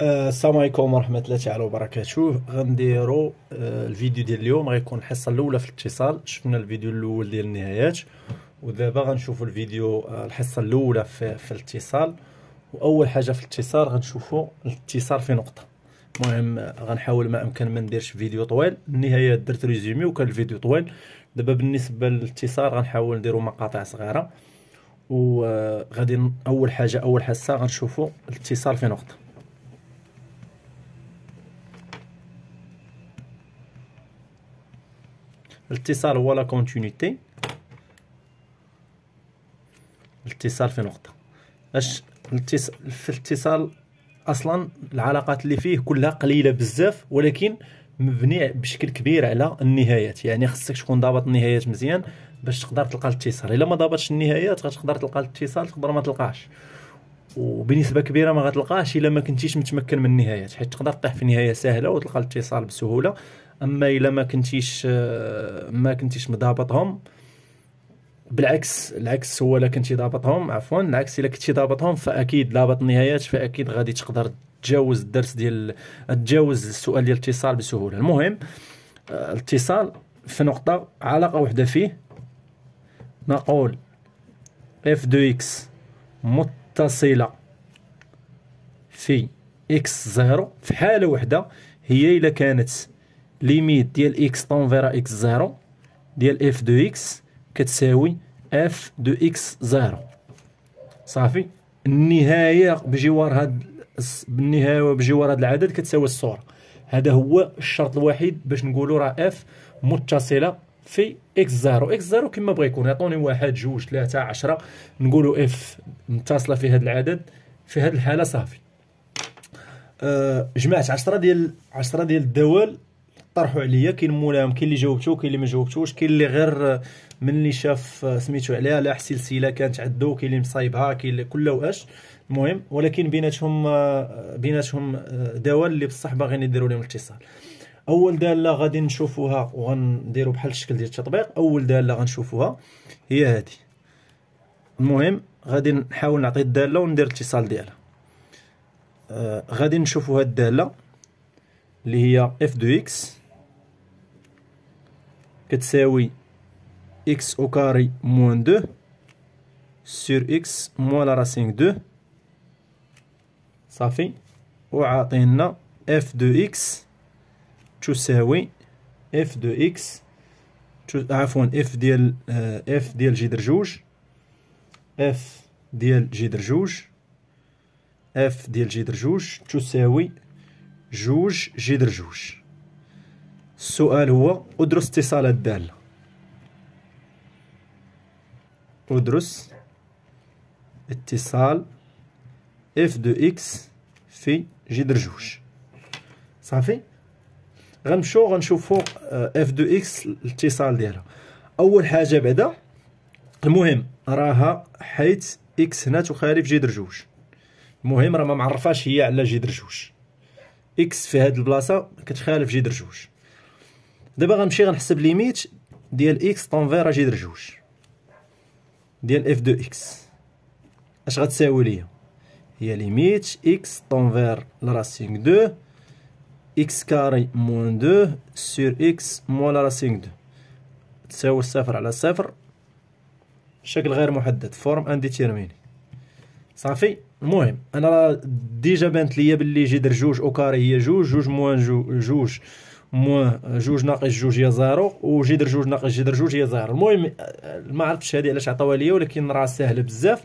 آه، السلام عليكم ورحمة الله تعالى وبركاته غنديرو آه، الفيديو ديال اليوم غيكون الحصة الأولى في الاتصال شفنا الفيديو الأول ديال النهايات ودابا غنشوفو الفيديو آه، الحصة الأولى في, في الاتصال وأول حاجة في الاتصال غنشوفو الاتصال في نقطة المهم غنحاول ما امكن ما نديرش فيديو طويل النهايه درت ريزومي وكان الفيديو طويل دابا بالنسبه للاتصال غنحاول نديرو مقاطع صغيره وغادي اول حاجه اول حصه غنشوفو الاتصال في نقطه الاتصال هو لا كونتينيتي الاتصال في نقطه اش في الاتصال اصلا العلاقات اللي فيه كلها قليله بزاف ولكن مبني بشكل كبير على النهايات يعني خصك تكون ضابط النهايات مزيان باش تقدر تلقى الاتصال الا ما ضابطش النهايات غتقدر تلقى الاتصال تقدر ما تلقاش وبنسبه كبيره ما غتلقاش الا ما كنتيش متمكن من النهايات حيت تقدر تطيح في نهايه سهله وتلقى الاتصال بسهوله اما الا ما كنتيش ما كنتيش مضابطهم بالعكس العكس هو الا كنتي ضابطهم عفوا العكس الا كنتي ضابطهم فاكيد ضابط النهايات فاكيد غادي تقدر تجاوز الدرس ديال تجاوز السؤال ديال الاتصال بسهوله المهم الاتصال في نقطه علاقه واحده فيه نقول اف دو اكس متصله في اكس زيرو في حاله واحده هي الا كانت ليميت ديال اكس طونفيرا اكس زيرو ديال اف دو اكس كتساوي اف دو اكس زيرو صافي النهايه بجوار هاد بالنهايه بجوار هاد العدد كتساوي الصوره هذا هو الشرط الوحيد باش نقولوا راه اف متصله في اكس زيرو اكس زيرو كما بغا يكون يعطوني واحد جوج ثلاثة عشرة نقولوا اف متصله في هاد العدد في هاد الحاله صافي أه جمعت 10 ديال 10 ديال الدوال طرحوا عليا كاين مولاهم كاين اللي جاوبته كاين اللي ما جاوبتوش كاين اللي غير من اللي شاف آه، سميتو عليها لا سلسله كانت عندو كاين اللي مصايبها كاين اللي كله واش المهم ولكن بيناتهم آه، بيناتهم آه، دواء اللي بصح باغيين يديروا لهم الاتصال اول داله غادي نشوفوها وغنديروا بحال الشكل ديال التطبيق اول داله غنشوفوها هي هذه المهم غادي نحاول نعطي الداله وندير الاتصال ديالها آه غادي نشوفوا هاد الداله اللي هي اف دو اكس oui x au carré moins 2 sur x moins la racine 2 صافي fait f de x oui f de x عفوا ah, f ديال euh, f ديال de جوج f ديال de جوج f ديال sais oui تساوي جوج de السؤال هو ادرس اتصالات دالة ادرس اتصال اف دو اكس في جدر جوج صافي غنمشيو غنشوفو اف دو اكس الاتصال ديالها اول حاجه بعدا المهم راها حيت اكس هنا تخالف جدر جوج المهم راه ما معرفاش هي على جدر جوج اكس في هاد البلاصه كتخالف جدر جوج دابا غنمشي غنحسب ليميت ديال اكس طونفير اجي درجوج ديال اف دو اكس اش غتساوي ليا هي ليميت اكس طونفير لراسينغ دو اكس كاري موان دو سور اكس موان لراسينغ دو تساوي صفر على صفر شكل غير محدد فورم انديتيرميني صافي المهم انا ديجا بانت ليا بلي جدر جوج او كاري هي جوج جوج موان جو جوج موان جوج ناقص جوج هي زيرو وجذر جوج ناقص جذر جوج هي زيرو المهم ما عرفتش هذه علاش عطاوها ليا ولكن راه ساهله بزاف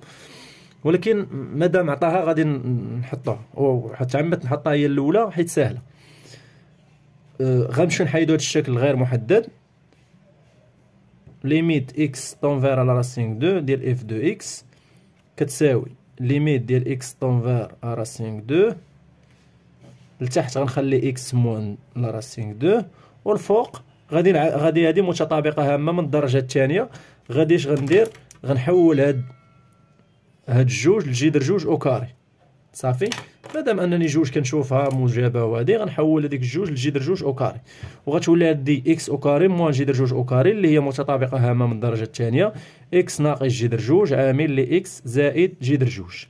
ولكن مادام عطاها غادي نحطها وحتى عمت نحطها هي الاولى حيت ساهله أه، غنمشي نحيدو هذا الشكل غير محدد ليميت اكس طونفير على راسين دو ديال اف دو اكس كتساوي ليميت ديال اكس طونفير على راسين دو لتحت غنخلي اكس مون لا راسين دو والفوق غادي غادي هذه متطابقه هامه من الدرجه الثانيه غادي اش غندير غنحول هاد هاد الجوج لجذر جوج او كاري صافي مادام انني جوج كنشوفها موجبه وهذه غنحول هذيك الجوج لجذر جوج او كاري وغتولي عندي اكس او كاري موان جذر جوج او كاري اللي هي متطابقه هامه من الدرجه الثانيه اكس ناقص جذر جوج عامل لاكس زائد جذر جوج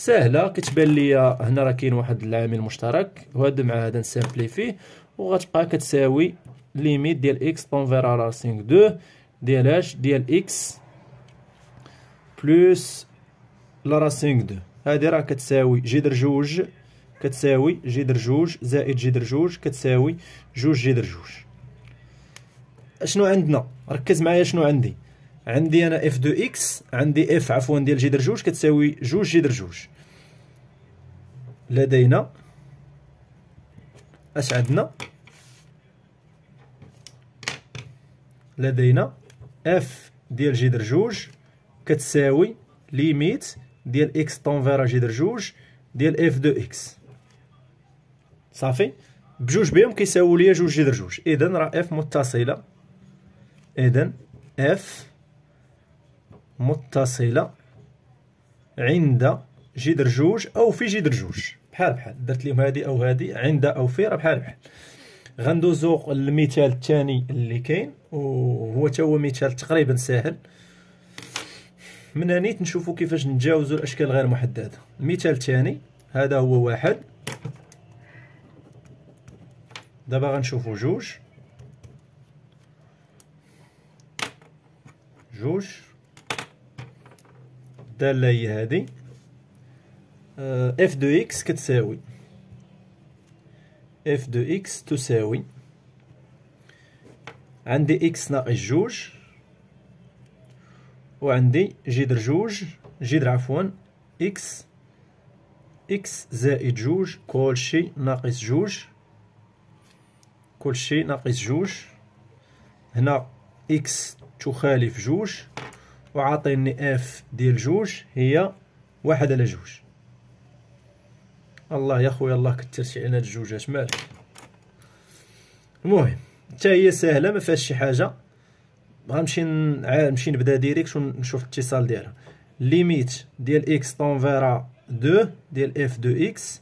ساهله كتبان ليا هنا راه كاين واحد العامل مشترك وهذا مع هذا فيه وغتبقى كتساوي ليميت ديال اكس طونفير على راسينغ دو ديال اش ديال اكس بلوس لا راسينغ دو هادي راه كتساوي جذر جوج كتساوي جذر جوج زائد جذر جوج كتساوي جوج جذر جوج شنو عندنا ركز معايا شنو عندي عندي انا اف دو اكس عندي اف عفوا ديال جذر جوج كتساوي جوج جذر جوج لدينا اش عندنا لدينا اف ديال جذر جوج كتساوي ليميت ديال اكس طونفيرا جذر جوج ديال اف دو اكس صافي بجوج بهم كيساوي ليا جوج جذر جوج اذا راه اف متصله اذا اف متصلة عند جدر جوج أو في جدر جوج بحال بحال درت لهم هادي أو هادي عند أو في راه بحال بحال غندوزو للمثال الثاني اللي كاين وهو تا هو مثال تقريبا ساهل من هنا نشوفو كيفاش نتجاوزو الأشكال غير محددة المثال الثاني هذا هو واحد دابا غنشوفو جوج جوج الداله هي هذه اف دو اكس كتساوي اف دو اكس تساوي عندي اكس ناقص جوج وعندي جذر جوج جذر عفوا اكس اكس زائد جوج كلشي ناقص جوج كلشي ناقص جوج هنا اكس تخالف جوج وعاطيني اف ديال جوج هي واحد على جوج الله يا خويا الله كثرتي علينا الجوجات مالك المهم حتى هي ساهله ما فيهاش شي حاجه غنمشي نمشي نبدا ديريكت ونشوف الاتصال ديالها ليميت ديال اكس طونفيرا دو ديال اف دو اكس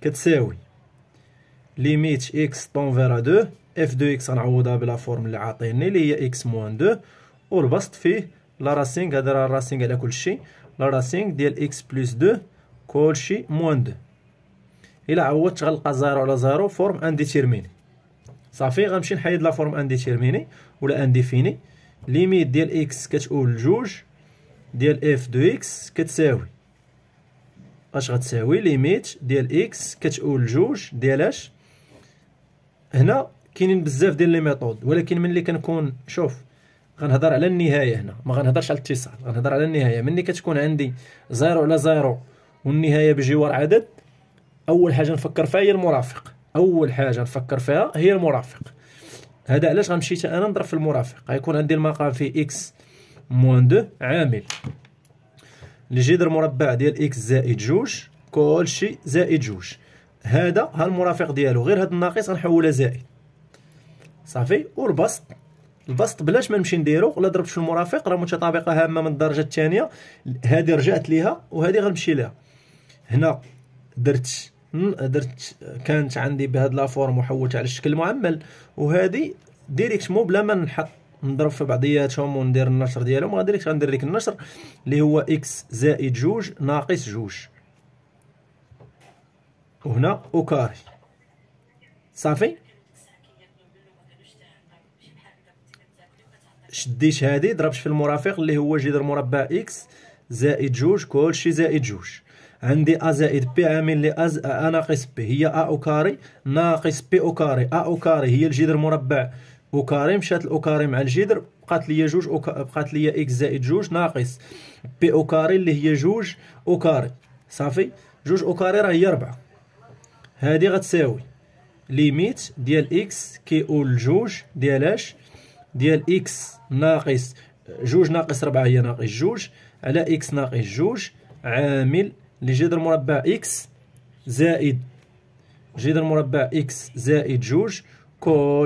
كتساوي ليميت اكس طونفيرا دو اف دو اكس غنعوضها بلا فورم اللي عاطيني اللي هي اكس موان دو وربسط فيه لا راسينغ هذا راه راسينغ على كل شيء لا راسينغ ديال اكس بلس دو كلشي موان دو الا عوضت غنلقى زيرو على زيرو فورم انديتيرميني صافي غنمشي نحيد لا فورم انديتيرميني ولا انديفيني ليميت ديال اكس كتقول جوج ديال اف دو اكس كتساوي اش غتساوي ليميت ديال اكس كتقول جوج ديال اش هنا كاينين بزاف ديال لي ميثود ولكن ملي كنكون شوف غنهضر على النهايه هنا ما غنهضرش على الاتصال غنهضر على النهايه ملي كتكون عندي زيرو على زيرو والنهايه بجوار عدد اول حاجه نفكر فيها هي المرافق اول حاجه نفكر فيها هي المرافق هذا علاش غنمشي حتى انا نضرب في المرافق غيكون عندي المقام فيه اكس موان دو عامل الجذر مربع ديال اكس زائد جوج كلشي زائد جوج هذا ها المرافق ديالو غير هاد الناقص غنحولها زائد صافي والبسط البسط بلاش ما نمشي نديرو ولا ضربت في المرافق راه متطابقه هامه من الدرجه الثانيه هذه رجعت ليها وهذه غنمشي لها هنا درت درت كانت عندي بهاد لافورم وحولت على الشكل المعمل وهذه مو بلا ما نحط نضرب في بعضياتهم وندير النشر ديالهم غادي ديريكت غندير لك النشر اللي هو اكس زائد جوج ناقص جوج وهنا اوكاري صافي شديت هادي ضربت في المرافق اللي هو جذر مربع اكس زائد جوج كلشي زائد جوج عندي ا زائد بي عامل لي ا ناقص بي هي ا اوكاري ناقص بي اوكاري ا اوكاري هي الجذر مربع اوكاري مشات الاوكاري مع الجذر بقات لي جوج أو... بقات لي اكس زائد جوج ناقص بي اوكاري اللي هي جوج اوكاري صافي جوج اوكاري راه هي ربعة هادي غتساوي ليميت ديال اكس كي او لجوج ديال اش ديال إكس ناقص جوج ناقص ربعة هي ناقص جوج على إكس ناقص جوج عامل لجذر مربع إكس زائد جذر مربع إكس زائد جوج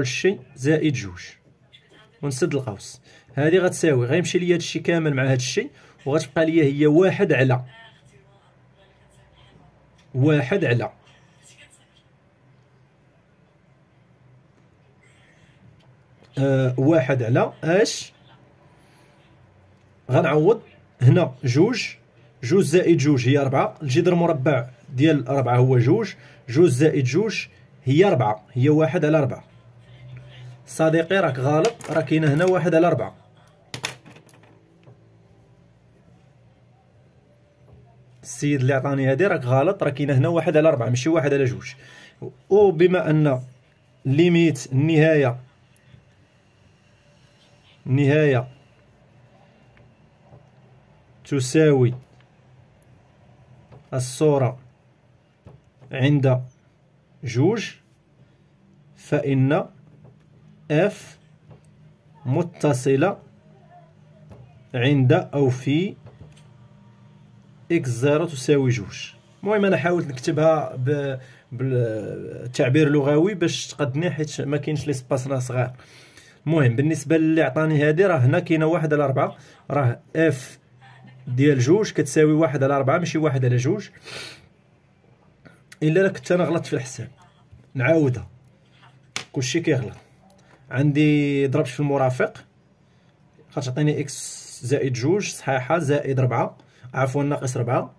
شيء زائد جوج ونسد القوس هذه غتساوي غيمشي ليا هادشي كامل مع هادشي وغتبقى ليا هي واحد على واحد على آه، واحد على اش غنعوض هنا جوج جوج زائد جوج هي ربعة الجذر المربع ديال ربعة هو جوج جوج زائد جوج هي ربعة هي واحد على ربعة صديقي راك غالط راه كاين هنا واحد على ربعة السيد اللي عطاني هادي راك غالط راه كاين هنا واحد على ربعة ماشي واحد على جوج وبما ان ليميت النهايه نهاية تساوي الصورة عند جوج فإن F متصلة عند أو في x زيرو تساوي جوج المهم انا حاولت نكتبها بالتعبير اللغوي باش تقدني حيت ما كاينش ليسباس راه صغير المهم بالنسبه للي عطاني هذه راه هنا كاينه واحد على ربعة راه اف ديال جوج كتساوي واحد على ربعة ماشي واحد على جوج الا كنت انا غلطت في الحساب نعاودها كلشي كيغلط عندي ضربت في المرافق غتعطيني اكس زائد جوج صحيحه زائد ربعة عفوا ناقص ربعة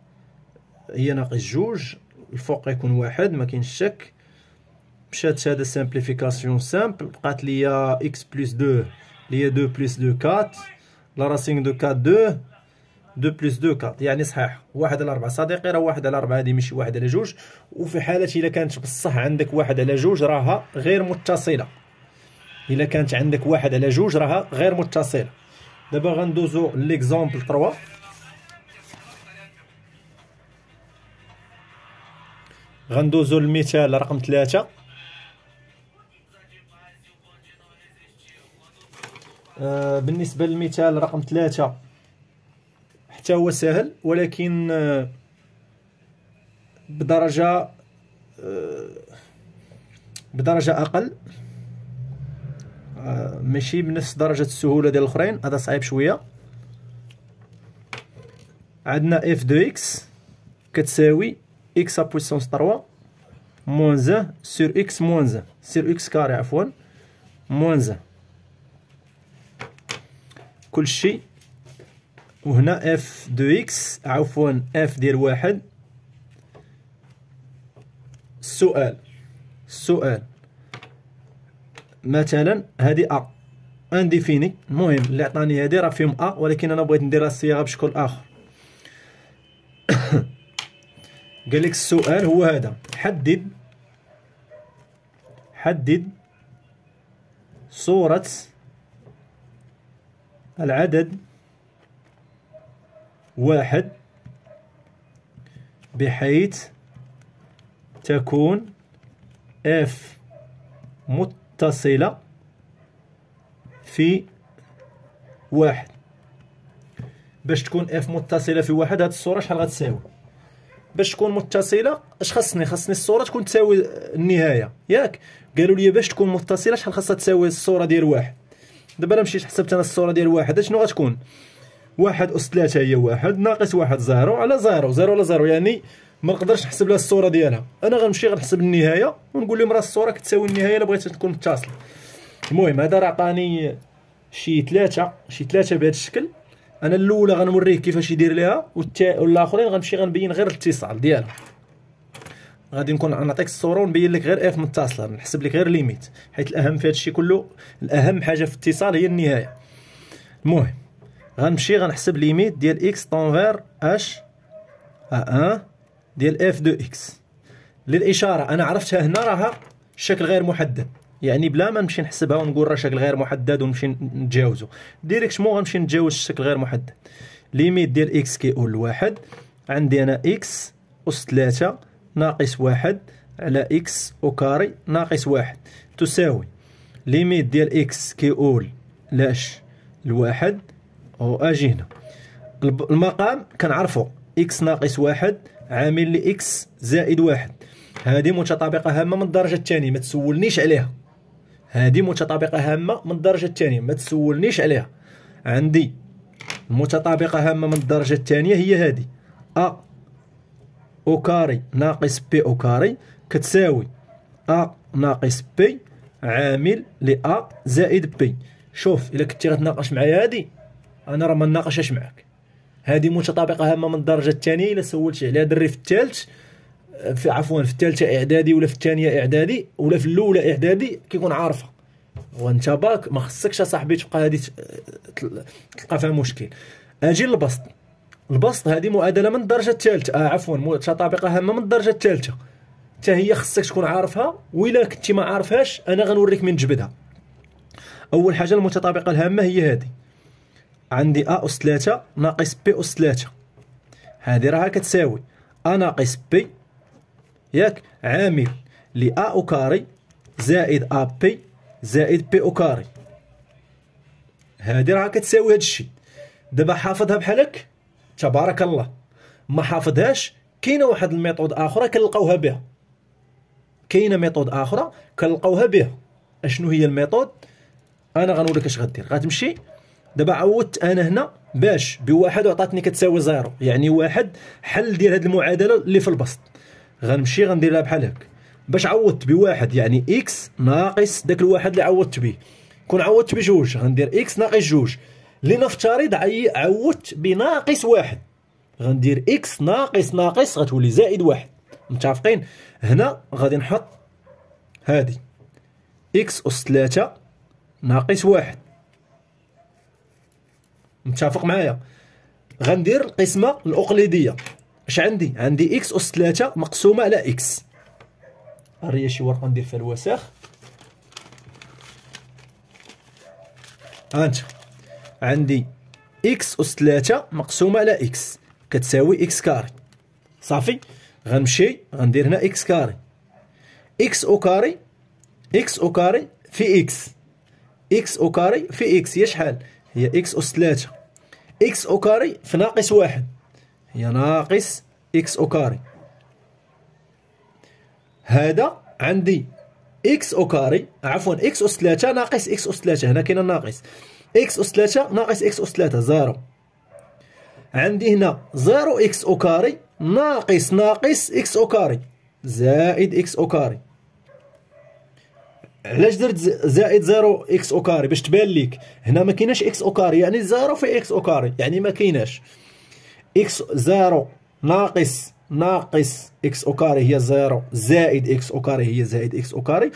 هي ناقص جوج الفوق يكون واحد ما كاينش شك مشات هذا سامبليفيكاسيون سامبل بقات ليا اكس بلس اللي هي دو بلس دو كات لا راسينغ دو كات 2 دو بلس دو كات يعني صحيح واحد على أربعة صديقي راه واحد على أربعة هذه ماشي واحد على جوج وفي حالة إلا كانت بصح عندك واحد على جوج راها غير متصلة إلا كانت عندك واحد على جوج راها غير متصلة دابا غندوزو ليكزومبل 3 غندوزو المثال رقم ثلاثة آه، بالنسبة للمثال رقم ثلاثة حتى هو سهل ولكن آه، بدرجة آه، بدرجة أقل ماشي بنفس درجة السهولة ديال الآخرين هذا صعيب شوية عندنا اف دو اكس كتساوي اكس بويسونس 3 موان زان سير اكس موان زان سير اكس كاري عفوا موان زان كل شيء وهنا اف دو اكس عفوا اف ديال واحد السؤال السؤال مثلا هذه ا انديفيني المهم اللي عطاني هذه راه فيهم ا ولكن انا بغيت نديرها الصياغه بشكل اخر قال لك السؤال هو هذا حدد حدد صوره العدد واحد بحيث تكون اف متصلة في واحد باش تكون اف متصلة في واحد هاد الصورة شحال غتساوي باش تكون متصلة اش خاصني خاصني الصورة تكون تساوي النهاية ياك قالوا لي باش تكون متصلة شحال خاصها تساوي الصورة ديال واحد دابا الا مشيت حسبت انا الصوره ديال واحد شنو غتكون واحد اس ثلاثة هي واحد ناقص واحد زيرو على زيرو زيرو على زيرو يعني ما نقدرش نحسب لها الصوره ديالها انا غنمشي غنحسب النهايه ونقول لهم راه الصوره كتساوي النهايه الا بغيت تكون متصله المهم هذا راه عطاني شي ثلاثه شي ثلاثه بهذا الشكل انا الاولى غنوريه كيفاش يدير ليها والاخرين غنمشي غنبين غير الاتصال ديالها غادي نكون نعطيك الصوره ونبين لك غير اف متصله نحسب لك غير ليميت حيت الاهم في الشيء كله الاهم حاجه في الاتصال هي النهايه المهم غنمشي غنحسب ليميت ديال اكس طونفير اش ا ديال اف دو اكس للاشاره انا عرفتها هنا راها شكل غير محدد يعني بلا ما نمشي نحسبها ونقول راه شكل غير محدد ونمشي نتجاوزو ديريكتمون غنمشي نتجاوز الشكل غير محدد ليميت ديال اكس كيقول لواحد عندي انا اكس اس 3 ناقص واحد على إكس أو كاري ناقص واحد تساوي ليميت ديال إكس كيقول لاش الواحد أو أجي هنا المقام كنعرفو إكس ناقص واحد عامل لإكس زائد واحد هادي متطابقة هامة من الدرجة التانية ما تسولنيش عليها هادي متطابقة هامة من الدرجة التانية ما تسولنيش عليها عندي المتطابقة هامة من الدرجة التانية هي هادي أ او كاري ناقص بي او كاري كتساوي ا ناقص بي عامل ل ا زائد بي شوف الا كنتي غتناقش معايا هادي انا راه ما ناقشاش معاك هادي متطابقه هامه من الدرجه الثانيه الا سولتي عليها دري في الثالث في عفوا في الثالثه اعدادي ولا في الثانيه اعدادي ولا في الاولى اعدادي كيكون عارفها وانت باك ما خصكش اصاحبي تبقى هادي تلقى فيها مشكل اجي للبسط البسط هذه معادله من الدرجه الثالثه آه عفوا متطابقه هامه من الدرجه الثالثه حتى هي خصك تكون عارفها وإلا كنتي ما عارفهاش انا غنوريك من نجبدها اول حاجه المتطابقه الهامه هي هذه عندي ا اس 3 ناقص بي اس 3 هذه راها كتساوي ا ناقص بي ياك عامل ل ا او كاري زائد ا بي زائد بي او كاري هذه راها كتساوي هذا الشيء دابا حافظها بحالك تبارك الله ما حافظهاش كاينه واحد الميثود اخرى كنلقاوها بها كاينه ميثود اخرى كنلقاوها بها اشنو هي الميثود انا غنوريك اش غدير غتمشي دابا عودت انا هنا باش بواحد وعطاتني كتساوي زيرو يعني واحد حل ديال هذه المعادله اللي في البسط غنمشي غنديرها بحال هكا باش عوضت بواحد يعني اكس ناقص داك الواحد اللي عوضت به كون عوضت بجوج غندير اكس ناقص جوج لنفترض عوت بناقص واحد غندير اكس ناقص ناقص غتولي زائد واحد متفقين هنا غادي نحط هادي اكس اس 3 ناقص واحد متفق معايا غندير القسمه الاقليديه اش عندي عندي اكس اس 3 مقسومه على اكس هي شي ورقه ندير فيها الوساخ هانت عندي اكس أس 3 مقسومة على اكس كتساوي اكس كاري صافي غنمشي غندير هنا اكس كاري اكس او كاري اكس او كاري في اكس اكس او كاري في اكس هي شحال هي اكس أس 3 اكس او كاري في ناقص واحد هي ناقص اكس او كاري هذا عندي اكس او كاري عفوا اكس اس 3 ناقص اكس اس 3 هنا كاين الناقص اكس اس 3 ناقص اكس اس 3 زيرو عندي هنا زيرو اكس او كاري ناقص ناقص اكس او كاري زائد اكس او كاري علاش درت زائد زيرو اكس او كاري باش تبان ليك هنا ما كايناش اكس او كاري يعني زيرو في اكس او كاري يعني ما كايناش اكس زيرو ناقص ناقص اكس او كاري هي زيرو زائد اكس او كاري هي زائد اكس او كاري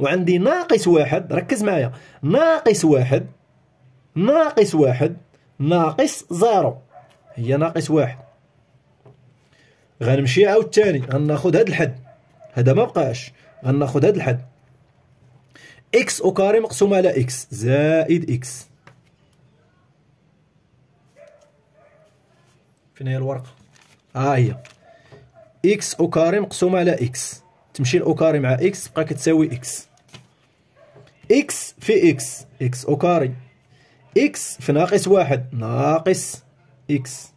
وعندي ناقص واحد ركز معايا ناقص واحد ناقص واحد ناقص زيرو هي ناقص واحد غنمشي عاوتاني غناخد هاد الحد هذا ما بقاش غناخد هاد الحد اكس او كاري مقسوم على اكس زائد اكس فين هي الورقه ها آه هي اكس او كاري مقسومه على اكس تمشي الاو كاري مع اكس تبقى كتساوي اكس اكس في اكس اكس او كاري اكس في ناقص واحد ناقص اكس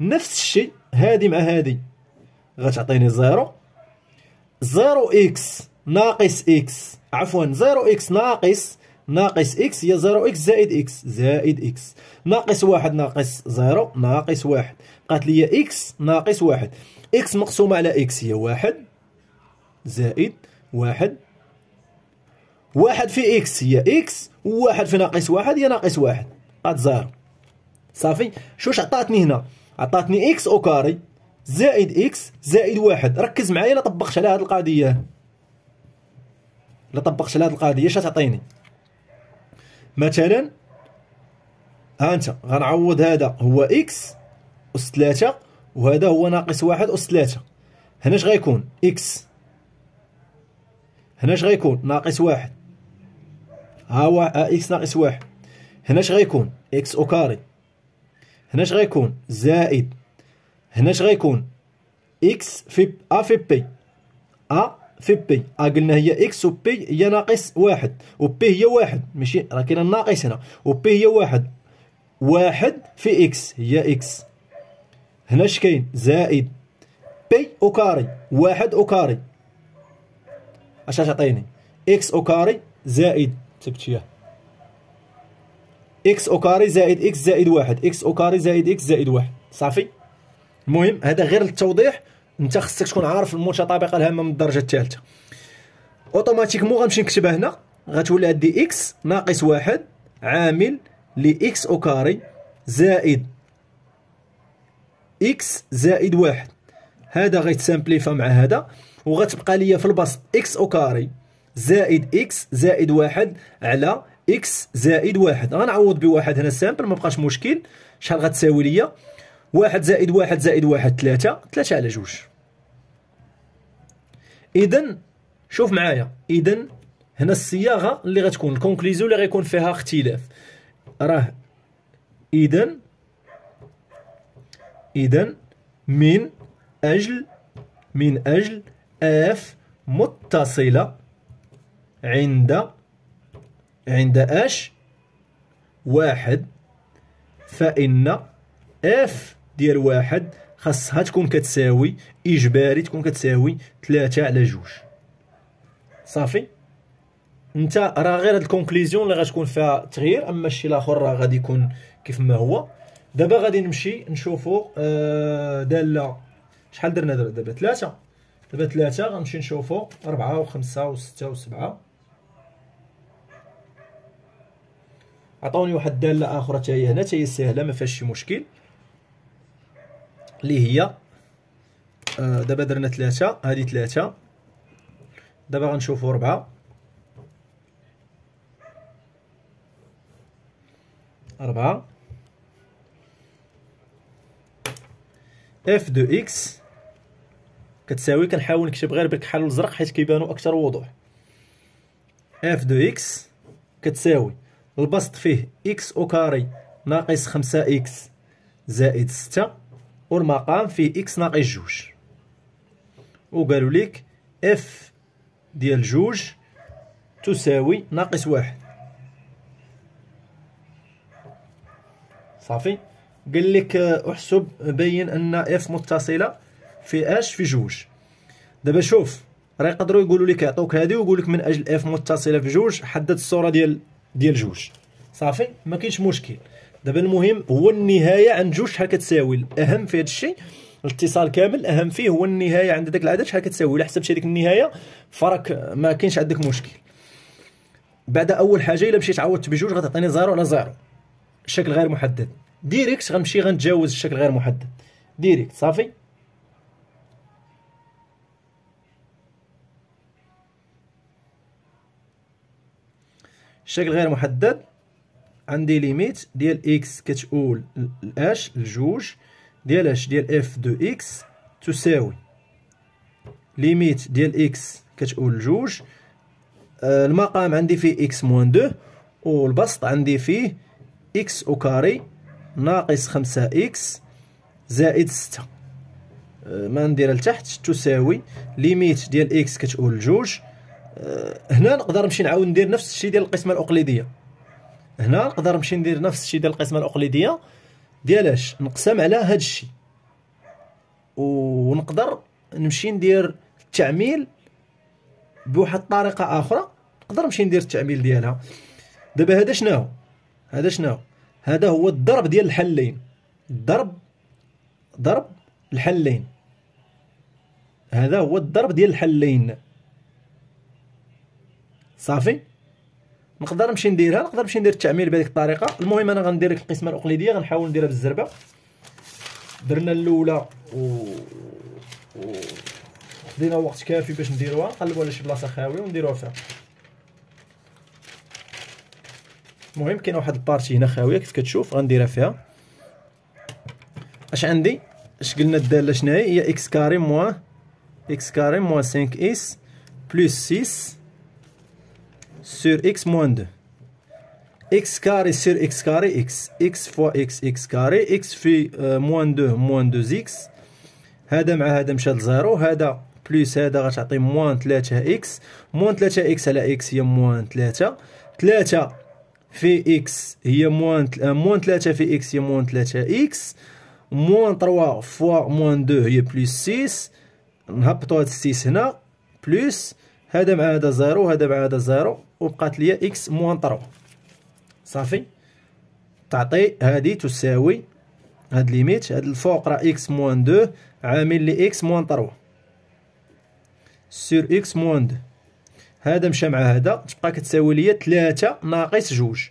نفس الشيء هادي مع هادي غتعطيني زيرو زيرو اكس ناقص اكس عفوا زيرو اكس ناقص ناقص اكس هي زيرو اكس زائد اكس زائد اكس ناقص واحد ناقص زيرو ناقص واحد بقات لي اكس ناقص واحد اكس مقسومة على اكس هي واحد زائد واحد واحد في اكس هي اكس وواحد في ناقص واحد هي ناقص واحد عاد زيرو صافي شوش عطاتني هنا عطاتني اكس او كاري زائد اكس زائد واحد ركز معايا لا طبقش على هذه القضيه لا طبقش على هذه القضيه اش تعطيني مثلا ها انت غنعوض هذا هو اكس اس 3 وهذا هو ناقص واحد اس 3 هنا اش غيكون اكس هنا اش غيكون ناقص واحد ها هو اكس ناقص واحد هنا اش غيكون اكس او كاري هنا اش غيكون زائد هنا اش غيكون اكس في ا في بي ا في بي ا آه، قلنا هي اكس و بي هي ناقص واحد و بي هي واحد ماشي راه كاين الناقص هنا و بي هي واحد واحد في اكس هي اكس هنا اش كاين زائد بي او كاري واحد او كاري اش غتعطيني اكس او كاري زائد تبتيه اكس او كاري زائد اكس زائد واحد اكس او كاري زائد اكس زائد واحد صافي المهم هذا غير للتوضيح انت خصك تكون عارف المتطابقه الهامه من الدرجه الثالثه اوتوماتيكمون غنمشي نكتبها هنا غتولي عندي اكس ناقص واحد عامل لاكس او كاري زائد اكس زائد واحد هذا غيتسامبليفا مع هذا وغتبقى ليا في البسط اكس او كاري زائد اكس زائد واحد على اكس زائد واحد غنعوض بواحد هنا سامبل ما بقاش مشكل شحال غتساوي ليا واحد زائد واحد زائد واحد ثلاثة ثلاثة على جوج اذا شوف معايا اذا هنا الصياغه اللي غتكون الكونكليزيون اللي غيكون فيها اختلاف راه اذا اذا من اجل من اجل اف متصله عند عند اش واحد فإن اف ديال واحد خاصها تكون كتساوي إجباري تكون كتساوي ثلاثة على جوج صافي انت راه غير هاد الكونكليزيون اللي غتكون فيها تغيير اما الشيء الاخر راه غادي يكون كيف ما هو دابا غادي نمشي نشوفو آه داله شحال درنا دابا ثلاثه دابا ثلاثه غنمشي نشوفو أربعة وخمسة وستة وسبعة عطوني واحد الداله اخرى حتى هي هنا حتى هي سهله ما فيهاش شي مشكل اللي هي آه دابا درنا ثلاثة هذه ثلاثة دابا غنشوفوا اربعه اربعه اف دو اكس كتساوي كنحاول نكتب غير بالكحل الازرق حيت كيبانوا اكثر وضوح اف دو اكس كتساوي البسط فيه إكس أو كاري ناقص خمسة إكس زائد ستة والمقام فيه إكس ناقص جوج وقالوا لك إف ديال جوج تساوي ناقص واحد صافي قال لك آه، احسب بين ان اف متصله في اش في جوج دابا شوف راه يقدروا يقولوا لك يعطوك هذه ويقول لك من اجل اف متصله في جوج حدد الصوره ديال ديال جوج صافي ما كاينش مشكل دابا المهم هو النهايه عند جوج شحال كتساوي الاهم في هذا الشيء الاتصال كامل الاهم فيه هو النهايه عند داك العدد شحال كتساوي الا حسبتي هذيك النهايه فراك ما كاينش عندك مشكل بعد اول حاجه الا مشيت عوضت بجوج غتعطيني زيرو على زيرو الشكل غير محدد ديريكت غنمشي غنتجاوز الشكل غير محدد ديريكت صافي الشكل غير محدد عندي ليميت ديال اكس كتقول الاش لجوج ديال اش ديال اف دو اكس تساوي ليميت ديال اكس كتقول لجوج آه، المقام عندي فيه اكس موان دو والبسط عندي فيه اكس او كاري ناقص خمسة اكس زائد ستة آه، ما نديرها لتحت تساوي ليميت ديال اكس كتقول لجوج آه، هنا نقدر نمشي نعاود ندير نفس الشيء ديال القسمه الاقليديه هنا نقدر نمشي ندير نفس الشيء ديال القسمه الاقليديه ديالاش نقسم على هذا الشيء ونقدر نمشي ندير التعميل بواحد الطريقه اخرى نقدر نمشي ندير التعميل ديالها دابا هذا شنو هذا شنو هذا هو الضرب ديال الحلين الضرب ضرب الحلين هذا هو الضرب ديال الحلين صافي نقدر نمشي نديرها نقدر نمشي ندير التعميل بهذيك الطريقه المهم انا غندير لك القسمه الاقليديه غنحاول نديرها بالزربه درنا الاولى و, خدينا وقت كافي باش نديروها نقلبوها على شي بلاصه خاويه ونديروها فيها المهم كاين واحد البارتي هنا خاويه كيف كتشوف غنديرها فيها اش عندي اش قلنا الداله شناهي هي اكس كاري موان اكس كاري موان 5 اس بلس 6 sur x moins 2. x carré sur x carré, x. x fois x, x carré. x في euh, moins 2, moins 2x. هذا مع هذا مشى لزيرو. هذا بلس هذا غتعطي موان 3 اكس موان 3 اكس على اكس هي موان 3 3 في اكس هي موان موان 3 في اكس هي موان 3 اكس موان 3 فوا موان 2 هي بلس 6 نهبطوا هاد 6 هنا بلس هذا مع هذا زيرو هذا مع هذا زيرو وبقات ليا اكس موان 3 صافي تعطي هذه تساوي هاد ليميت هاد الفوق راه اكس موان 2 عامل لي اكس موان 3 سير اكس موان 2 هذا مشى مع هذا تبقى كتساوي ليا 3 ناقص جوج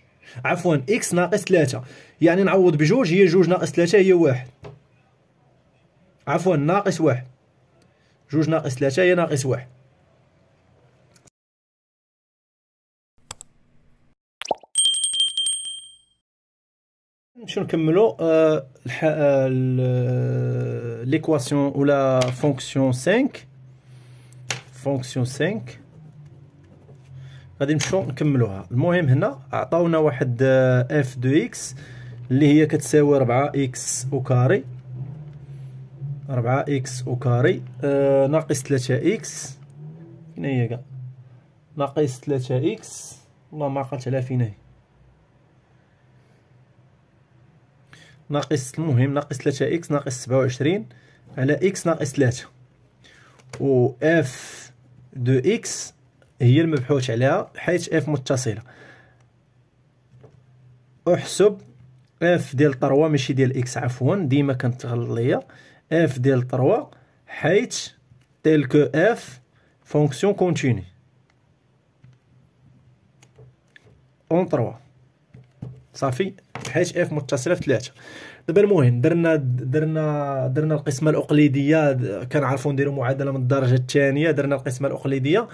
عفوا اكس ناقص 3 يعني نعوض بجوج هي جوج ناقص 3 هي واحد عفوا ناقص واحد جوج ناقص 3 هي ناقص واحد باش نكملوا ليكواسيون ولا فونكسيون 5 فونكسيون 5 غادي نمشيو نكملوها المهم هنا عطاونا واحد اف دو اكس اللي هي كتساوي 4 اكس او كاري 4 اكس او كاري آه ناقص 3 اكس هنا هي كاع ناقص 3 اكس والله ما عقلت على فين هي ناقص المهم ناقص 3 اكس ناقص 27 على اكس ناقص 3 و اف دو اكس هي المبحوث عليها حيث اف متصله احسب اف ديال طروه ماشي ديال اكس عفوا ديما كانت غلطيه اف ديال طروه حيث تيل كو اف فونكسيون كونتيني اون طروه صافي بحيث اف متصله في ثلاثه دابا المهم درنا درنا درنا القسمه الاقليديه كنعرفوا نديروا معادله من الدرجه الثانيه درنا القسمه الاقليديه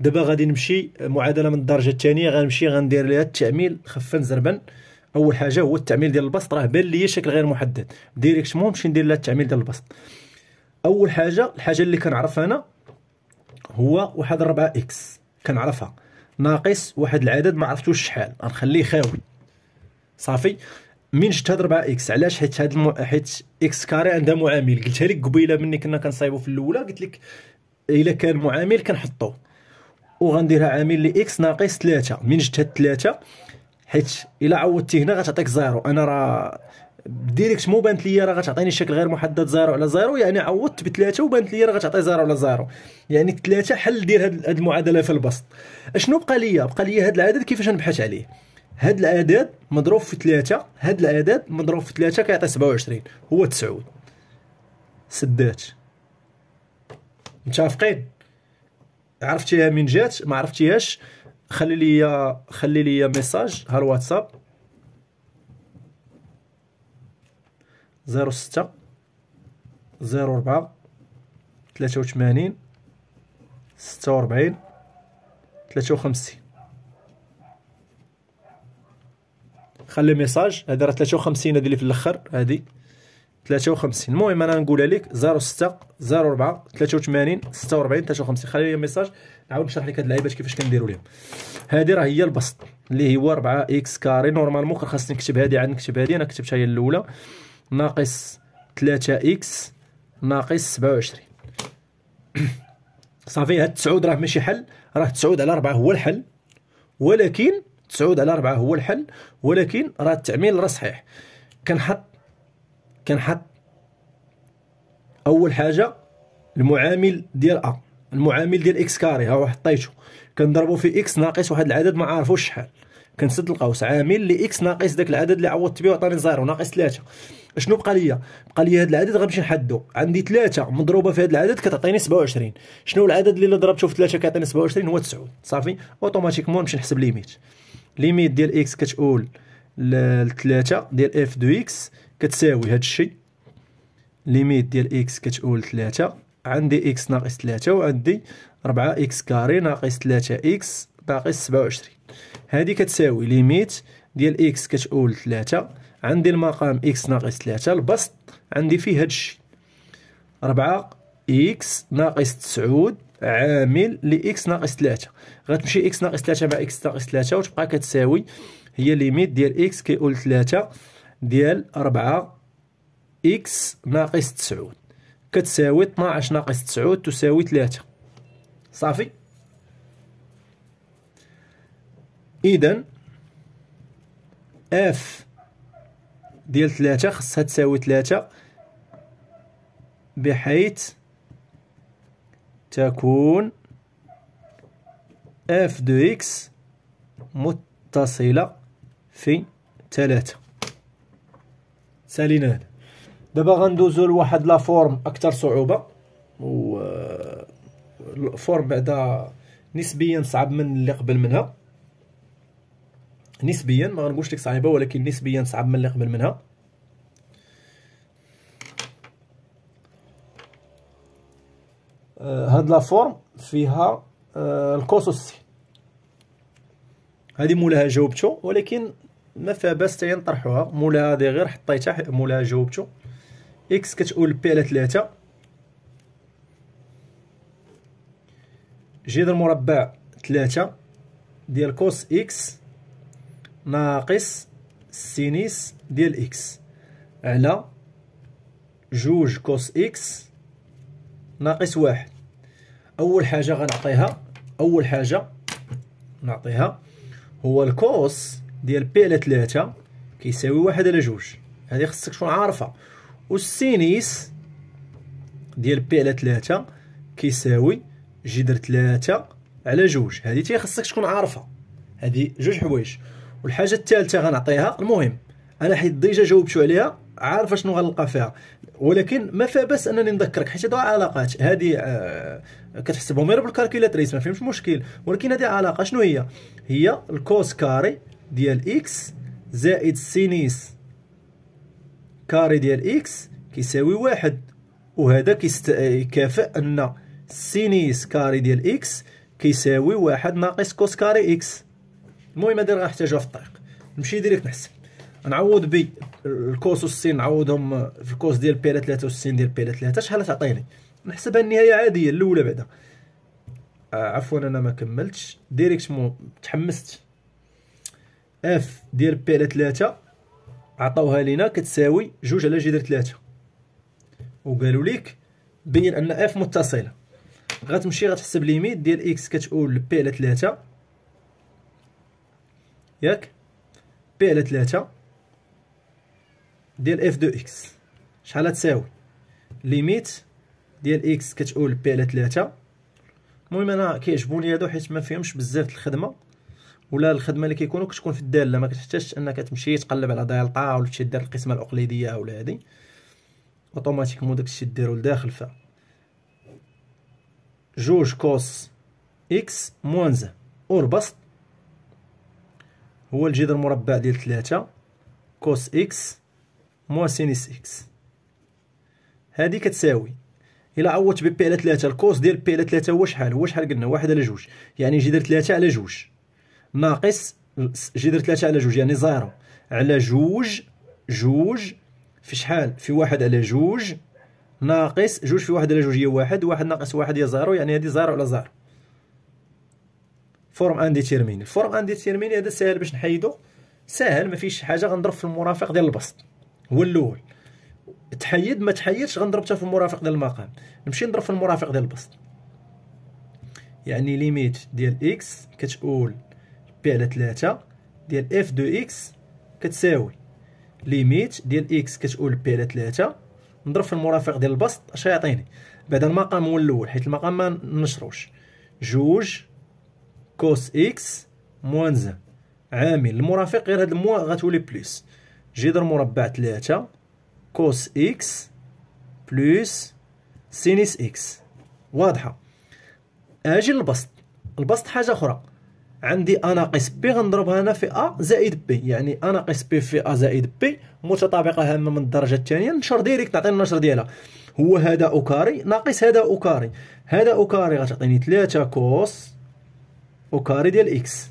دابا غادي نمشي معادله من الدرجه الثانيه غنمشي غندير ليها التعميل خفا زربا اول حاجه هو التعميل ديال البسط راه بان ليا شكل غير محدد ديريكتمون نمشي ندير لها التعميل ديال البسط اول حاجه الحاجه اللي كنعرف انا هو واحد 4 اكس كنعرفها ناقص واحد العدد ما عرفتوش شحال غنخليه خاوي صافي من شت تهضر اكس علاش حيت هاد المو... حيت اكس كاري عندها معامل قلتها لك قبيله ملي كنا كنصايبو في الاولى قلت لك الا كان معامل كنحطو وغنديرها عامل لاكس ناقص 3 من جيت هاد 3 حيت الا عوضتي هنا غتعطيك زيرو انا راه ديريكت مو بانت ليا راه غتعطيني شكل غير محدد زيرو على زيرو يعني عوضت بثلاثه وبانت ليا راه غتعطي زيرو على زيرو يعني الثلاثة حل دير هاد المعادله في البسط اشنو بقى ليا بقى ليا هاد العدد كيفاش نبحث عليه هاد العدد مضروب في 3 هاد العدد مضروب في 3 كيعطي 27 هو 90 سدات متفقين عرفتيها من جات ما عرفتيهاش خلي لي خلي لي ميساج ها الواتساب 06 04 83 46 53 خلي ميساج هذه راه 53 هذه اللي في الاخر هذه 53 المهم انا نقولها لك 06 04 83 46 53 خلي لي ميساج نعاود نشرح لك هاد اللعيبات كيفاش كنديروا لهم هذه راه هي البسط اللي هو 4 اكس كاري نورمالمون كان خاصني نكتب هذه عاد نكتب هذه انا كتبتها هي الاولى ناقص 3 اكس ناقص 27 صافي هاد 9 راه ماشي حل راه 9 على 4 هو الحل ولكن 9 على 4 هو الحل ولكن راه التعميل راه صحيح كنحط كنحط اول حاجه المعامل ديال ا المعامل ديال اكس كاري ها هو حطيته كنضربو في اكس ناقص واحد العدد ما عارفوش شحال كنسد القوس عامل لي اكس ناقص داك العدد اللي عوضت به وعطاني زيرو ناقص ثلاثة شنو بقى ليا بقى ليا هاد العدد غنمشي نحدو عندي ثلاثة مضروبة في هاد العدد كتعطيني 27 شنو العدد اللي ضربته في ثلاثة كيعطيني 27 هو 9 صافي اوتوماتيكمون نمشي نحسب ليميت ليميت ديال اكس كتقول لثلاثة ديال اف دو اكس كتساوي هاد الشيء ليميت ديال اكس كتقول ثلاثة عندي اكس ناقص ثلاثة وعندي ربعة اكس كاري ناقص ثلاثة اكس ناقص سبعة وعشرين هادي كتساوي ليميت ديال اكس كتقول ثلاثة عندي المقام اكس ناقص ثلاثة البسط عندي فيه هاد الشيء ربعة اكس ناقص تسعود عامل لإكس ناقص 3 غتمشي إكس ناقص 3 مع إكس ناقص 3 وتبقى كتساوي هي ليميت ديال إكس كيقول 3 ديال 4 إكس ناقص 9 كتساوي 12 ناقص 9 تساوي 3 صافي إذا اف ديال 3 خصها تساوي 3 بحيث تكون اف دو اكس متصلة في ثلاثة سالينا هذا دابا غندوزو لواحد لا فورم اكثر صعوبة و الفورم بعدا نسبيا صعب من اللي قبل منها نسبيا ما غنقولش لك صعيبه ولكن نسبيا صعب من اللي قبل منها آه، هاد لا فورم فيها آه، القوس السين هذه مولاها جاوبتو ولكن ما فيها باس تاين نطرحوها مولاها هذه غير حطيتها مولاها جاوبتو اكس كتقول بي على 3 جذر المربع 3 ديال كوس اكس ناقص سينيس ديال اكس على جوج كوس اكس ناقص واحد اول حاجه غنعطيها اول حاجه نعطيها هو الكوس ديال بي على 3 كيساوي واحد على جوج هذه خصك تكون عارفه والسينيس ديال بي على 3 كيساوي جذر 3 على جوج هذه تي خصك تكون عارفه هذه جوج حوايج والحاجه الثالثه غنعطيها المهم انا حيت ديجا جاوبتو عليها عارف شنو غنلقى فيها ولكن ما فيها باس انني نذكرك حيت هادو علاقات هذه آه كتحسبهم غير بالكالكيلاتريس ما فيهمش مشكل ولكن هذه علاقه شنو هي هي الكوس كاري ديال اكس زائد سينيس كاري ديال اكس كيساوي واحد وهذا كيست... كيكافئ آه، ان سينيس كاري ديال اكس كيساوي واحد ناقص كوس كاري اكس المهم هذه غنحتاجوها في الطريق نمشي ديريكت نحسب نعوض ب الكوس والسين نعوضهم في الكوس ديال بي على 3 والسين ديال بي على 3 شحال تعطيني نحسبها النهايه عاديه الاولى بعدا آه عفوا انا ما كملتش ديريكتمون تحمست اف ديال بي على 3 عطاوها لينا كتساوي جوج على جدر ثلاثة 3 وقالوا ليك بين ان اف متصله غتمشي غتحسب ليميت ديال اكس كتقول بي على 3 ياك بي على 3 ديال اف دو اكس شحال تساوي ليميت ديال اكس كتقول بي على 3 المهم انا كيعجبوني هادو حيت ما فيهمش بزاف الخدمه ولا الخدمه اللي كيكونوا كتكون في الداله ما كتحتاجش انك تمشي تقلب على دالتا ولا تمشي دير القسمه الاقليديه ولا هادي اوتوماتيكمون داكشي ديرو لداخل ف جوج كوس اكس موان زا والبسط هو الجذر المربع ديال 3 كوس اكس موان سين اس اكس هادي كتساوي الا عوضت بي بي على 3 الكوس ديال بي على 3 هو شحال هو شحال قلنا واحد على جوج يعني جدر 3 على جوج ناقص جدر 3 على جوج يعني زيرو على جوج جوج في شحال في واحد على جوج ناقص جوج في واحد على جوج هي واحد واحد ناقص واحد هي زيرو يعني هادي زيرو على زيرو فورم انديتيرميني الفورم انديتيرميني هذا ساهل باش نحيدو ساهل ما فيش حاجه غنضرب في المرافق ديال البسط هو الاول تحيد ما تحيدش غنضرب حتى في المرافق ديال المقام نمشي نضرب في المرافق ديال البسط يعني ليميت ديال اكس كتقول بي على 3 ديال اف دو اكس كتساوي ليميت ديال اكس كتقول بي على 3 نضرب في المرافق ديال البسط اش يعطيني بعد المقام هو الاول حيت المقام ما نشروش جوج كوس اكس موان عامل المرافق غير هاد الموا غتولي بلس جذر مربع ثلاثة كوس إكس بلس سينيس إكس واضحة أجي للبسط البسط حاجة أخرى عندي أ ناقص بي غنضربها هنا في أ زائد بي يعني أ ناقص بي في أ زائد بي متطابقة هامة من الدرجة الثانية نشر ديريكت نعطينا النشر ديالها هو هذا أوكاري ناقص هذا أوكاري هذا أوكاري غتعطيني ثلاثة كوس أوكاري ديال إكس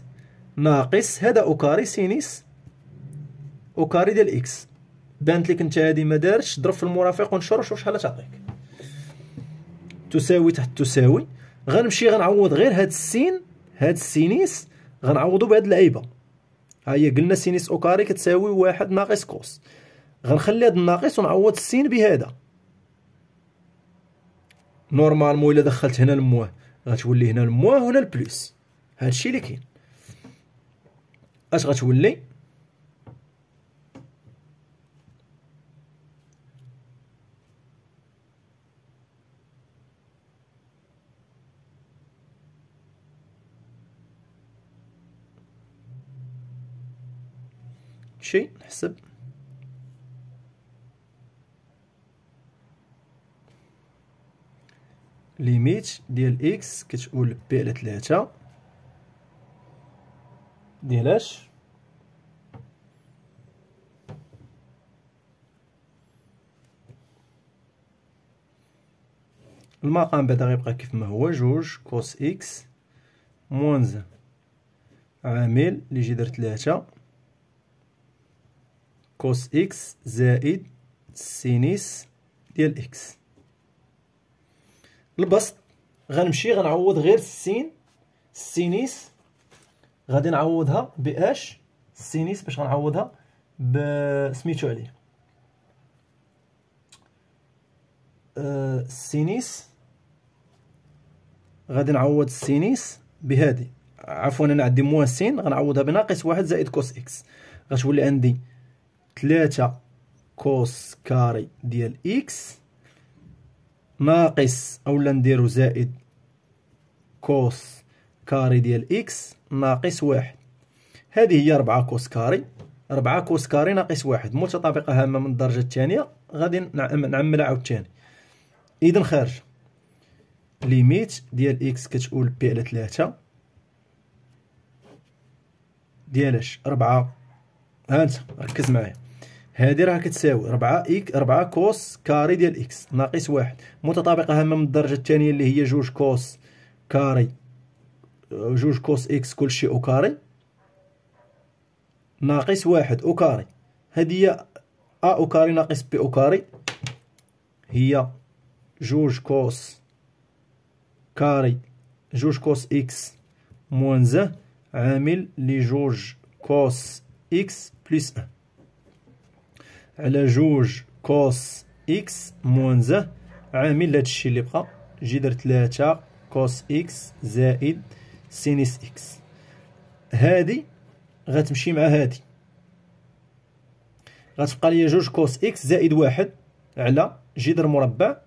ناقص هذا أوكاري سينيس وكاري ديال اكس بانت لك انت هادي ما دارش ضرب في المرافق ونشر وشوف شحال تعطيك تساوي تحت تساوي غنمشي غنعوض غير هاد السين هاد السينيس غنعوضو بهاد اللعيبه ها هي قلنا سينيس او كاري كتساوي واحد ناقص كوس غنخلي هاد الناقص ونعوض السين بهذا نورمالمون الا دخلت هنا المواه غتولي هنا المواه وهنا البلوس هادشي اللي كاين اش غتولي الشيء نحسب ليميت ديال اكس كتقول بي على 3 ديال اش المقام بعدا غيبقى كيف ما هو جوج كوس اكس موانز عامل اللي جي دار ثلاثة كوس إكس زائد سينيس ديال إكس البسط غنمشي غنعوض غير السين السينيس غادي نعوضها باش السينيس باش غنعوضها بسميتو عليه أه السينيس غادي نعوض السينيس بهذه عفوا انا عندي موان سين غنعوضها بناقص واحد زائد كوس اكس غتولي عندي 3 كوس كاري ديال إكس ناقص أولا نديرو زائد كوس كاري ديال إكس ناقص واحد هذه هي 4 كوس كاري 4 كوس كاري ناقص واحد متطابقة هامة من الدرجة الثانية غادي نعم- نعملها عاوتاني إذا خارج ليميت ديال إكس كتقول بي على 3 ديال اش 4 ها انت ركز معايا هذه راه كتساوي 4 اك 4 كوس كاري ديال اكس ناقص واحد متطابقه هامه من الدرجه الثانيه اللي هي جوج كوس كاري جوج كوس اكس كلشي او كاري ناقص واحد او كاري هذه هي ا او كاري ناقص بي او كاري هي جوج كوس كاري جوج كوس اكس موان موانزه عامل لجوج كوس x plus 1 على جوج كوس اكس موان زه عامل هادشي اللي بقى جدر 3 تلاتة كوس اكس زائد سينيس اكس هادي غتمشي مع هادي غتبقى ليا جوج كوس اكس زائد واحد على جدر مربع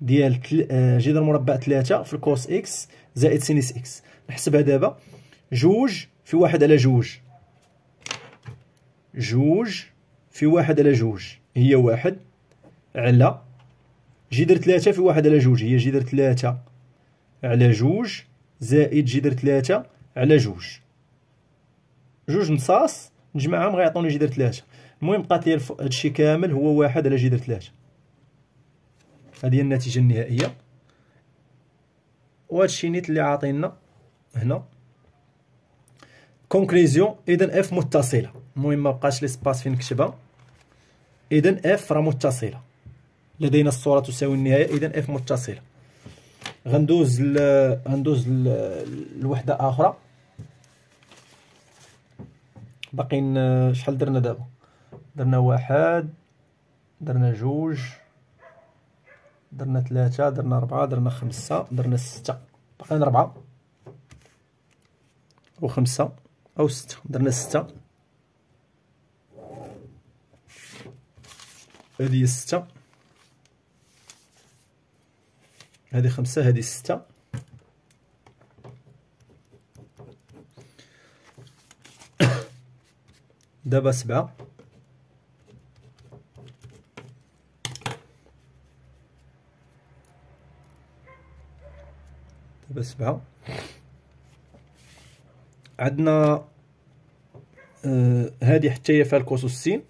ديال آه، جدر مربع تلاتة في الكوس اكس زائد سينيس اكس نحسبها دابا جوج في واحد على جوج جوج في واحد على جوج هي واحد على جدر ثلاثة في واحد على جوج هي جدر ثلاثة على جوج زائد جدر ثلاثة على جوج جوج نصاص نجمعهم غيعطوني جدر ثلاثة المهم بقات لي هادشي كامل هو واحد على جدر ثلاثة هذه هي النتيجة النهائية وهادشي نيت اللي عاطينا هنا كونكليزيون اذا اف متصله المهم ما بقاش لي سباس فين نكتبها اذا اف راه متصله لدينا الصوره تساوي النهايه اذا اف متصله غندوز ل... غندوز ل... لوحده اخرى باقيين آه، شحال درنا دابا درنا واحد درنا جوج درنا ثلاثة درنا أربعة درنا خمسة درنا ستة بقينا أربعة وخمسة أو ستة درنا ستة هذه ستة هذه خمسة هذه ستة دابا سبعة دابا سبعة عندنا آه، هذه حتى هي فيها الكوس والسين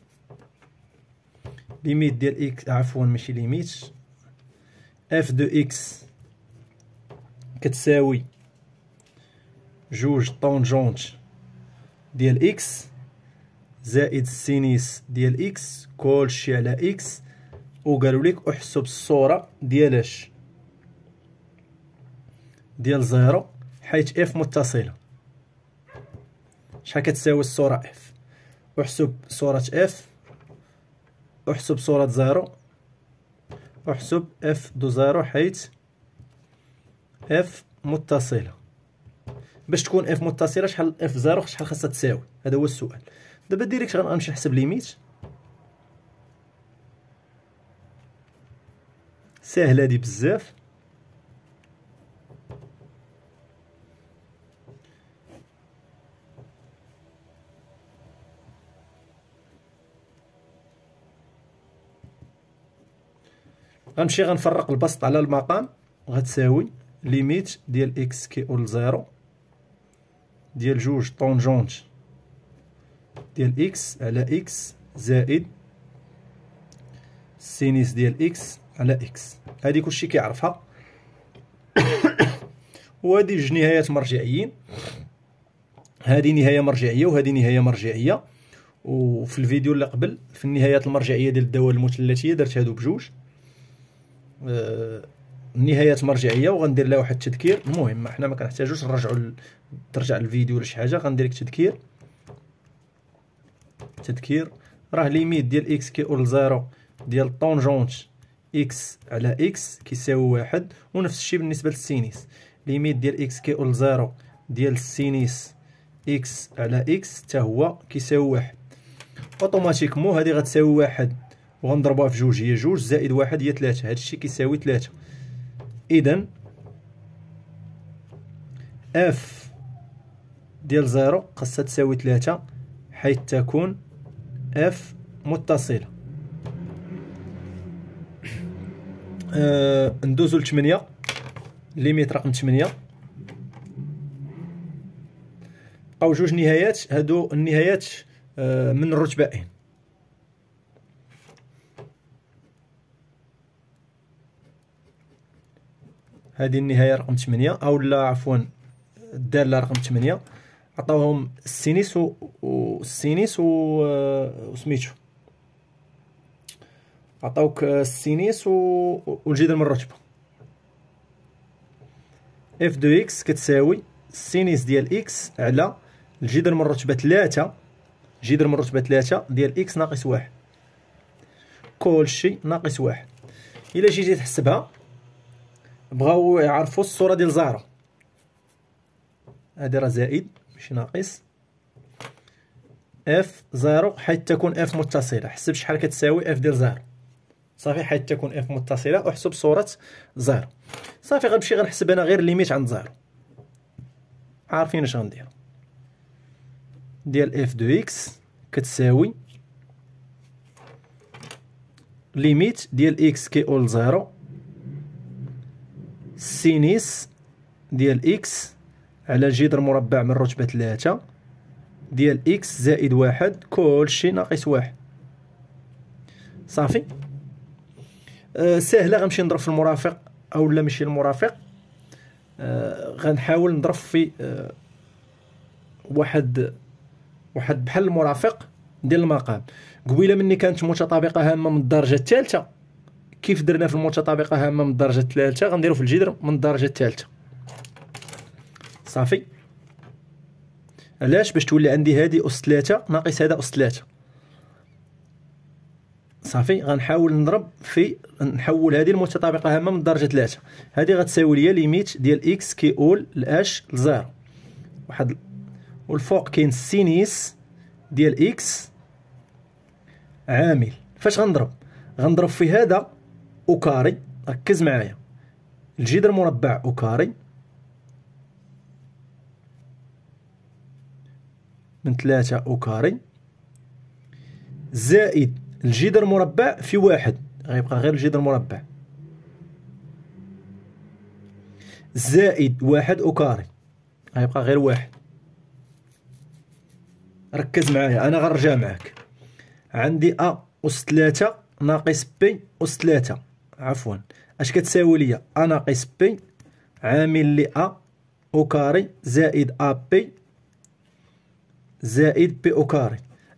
ليميت ديال اكس عفوا ماشي ليميت اف دو اكس كتساوي جوج طونجونت ديال اكس زائد سينيس ديال اكس كلشي على اكس وقالوا لك احسب الصوره ديال اش ديال زيرو حيث اف متصله شحال كتساوي الصورة اف احسب صورة اف احسب صورة زيرو احسب اف دو زيرو حيت اف متصلة باش تكون اف متصلة شحال اف زيرو شحال خاصها تساوي هذا هو السؤال دابا ديريكت غنمشي نحسب ليميت ساهلة هادي بزاف غنمشي غنفرق البسط على المقام غتساوي ليميت ديال اكس كيقول لزيرو ديال جوج طونجونت ديال اكس على اكس زائد سينيس ديال اكس على اكس هادي كلشي كيعرفها وهادي جوج نهايات مرجعيين هادي نهايه مرجعيه وهادي نهايه مرجعيه وفي الفيديو اللي قبل في النهايات المرجعيه ديال الدوال المثلثيه درت هادو بجوج آه، نهايات مرجعيه وغندير لها واحد التذكير المهم ما حنا ما كنحتاجوش نرجعوا ترجع الفيديو ولا شي حاجه غندير لك تذكير تذكير راه ليميت ديال اكس كي اول زيرو ديال طونجونت اكس على اكس كيساوي واحد ونفس الشيء بالنسبه للسينيس ليميت ديال اكس كي اول زيرو ديال السينيس اكس على اكس حتى هو كيساوي واحد اوتوماتيكمون هذه غتساوي واحد وغنضربوها في جوج هي جوج زائد واحد هي ثلاثة هادشي كيساوي ثلاثة إذن اف ديال زيرو خاصها تساوي ثلاثة حيث تكون اف متصلة آه ندوزو لثمانية ليميت رقم ثمانية بقاو جوج نهايات هادو النهايات آه من الرتبة ان هذه النهايه رقم 8 او لا عفوا الداله رقم 8 عطاوهم السينيس والسينيس و... آه، وسميتو عطاوك السينيس آه، و... والجذر الرتبه اف دو اكس كتساوي السينيس ديال اكس على الجذر الرتبه 3 من الرتبه 3 ديال اكس ناقص واحد كلشي ناقص واحد الا جيتي تحسبها بغاو يعرفوا الصوره ديال زهره هادي راه زائد ماشي ناقص اف زيرو حيت تكون اف متصله حسب شحال كتساوي اف ديال زيرو صافي حيت تكون اف متصله احسب صوره زيرو صافي غنمشي غنحسب انا غير ليميت عند زيرو عارفين اش غندير ديال اف دو اكس كتساوي ليميت ديال اكس كي اول زيرو سينيس ديال إكس على جذر مربع من رتبة ثلاثة ديال إكس زائد واحد كلشي ناقص واحد صافي أه، سهلة غنمشي نضرب في المرافق او لا ماشي المرافق أه، غنحاول نضرب في أه، واحد واحد بحال المرافق ديال المقام قبيله مني كانت متطابقه هامه من الدرجه الثالثه كيف درنا في المتطابقه هامه من الدرجه الثالثه غنديرو في الجذر من الدرجه الثالثه صافي علاش باش تولي عندي هادي اس 3 ناقص هذا اس 3 صافي غنحاول نضرب في نحول هذه المتطابقه هامه من الدرجه 3 هذه غتساوي ليا ليميت ديال اكس كي اول لاش لزيرو واحد والفوق كاين السينيس ديال اكس عامل فاش غنضرب غنضرب في هذا أوكاري ركز معايا الجذر مربع أوكاري من ثلاثة أوكاري زائد الجذر مربع في واحد غيبقى غير الجذر مربع زائد واحد أوكاري غيبقى غير واحد ركز معايا أنا غنرجع معاك عندي أ أس ثلاثة ناقص بي أس ثلاثة عفوا اش كتساوي ليا ا ناقص بي عامل ل ا او كاري زائد ا بي زائد بي او كاري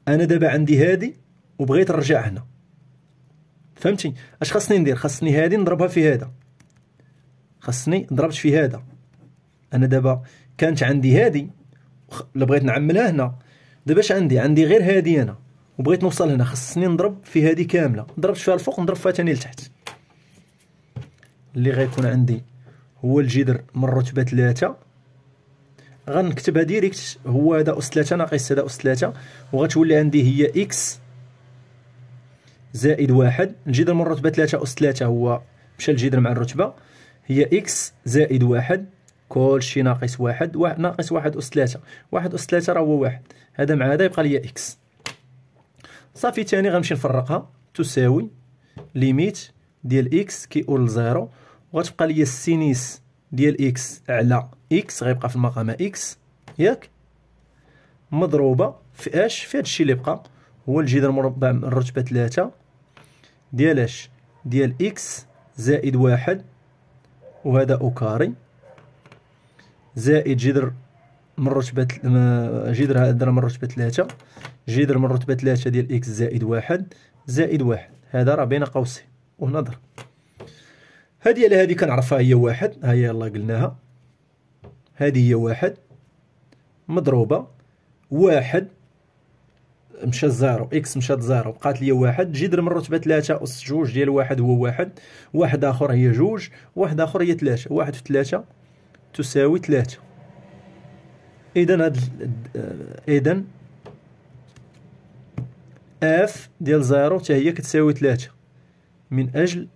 انا دابا عندي هادي وبغيت نرجع هنا فهمتي اش خاصني ندير خاصني هادي نضربها في هذا خاصني ضربت في هذا انا دابا كانت عندي هادي الا بغيت نعملها هنا دابا اش عندي عندي غير هادي انا وبغيت نوصل هنا خاصني نضرب في هادي كامله ضربت فيها الفوق نضرب فيها ثاني لتحت اللي غيكون عندي هو الجذر من رتبة ثلاثة غنكتبها ديريكت هو هذا أس ثلاثة ناقص هذا أس ثلاثة وغتولي عندي هي إكس زائد واحد الجذر من رتبة ثلاثة أس ثلاثة هو مشى الجذر مع الرتبة هي إكس زائد واحد كلشي ناقص واحد, واحد ناقص واحد أس ثلاثة واحد أس ثلاثة راه هو واحد هذا مع هذا يبقى لي إكس صافي تاني غنمشي نفرقها تساوي ليميت ديال إكس كيقول لزيرو وغتبقى ليا السينيس ديال اكس على اكس غيبقى في المقام اكس ياك مضروبه في اش في هادشي اللي بقى هو الجذر المربع من الرتبه 3 ديال اش ديال اكس زائد واحد وهذا او كاري زائد جذر من رتبة جذر هذا من رتبة ثلاثة جذر من رتبة ثلاثة ديال إكس زائد واحد زائد واحد هذا راه بين قوسين وهنا ضرب هذه على هذه كنعرفها هي واحد ها هي يلا قلناها هذه هي واحد مضروبة واحد مشى زيرو اكس مشات زيرو بقات لي واحد جي من الرتبة تلاتة أس جوج ديال واحد هو واحد واحد آخر هي جوج واحد آخر هي تلاتة واحد في تلاتة تساوي تلاتة إذا هاد آه، إذا اف ديال زيرو حتى هي كتساوي تلاتة من أجل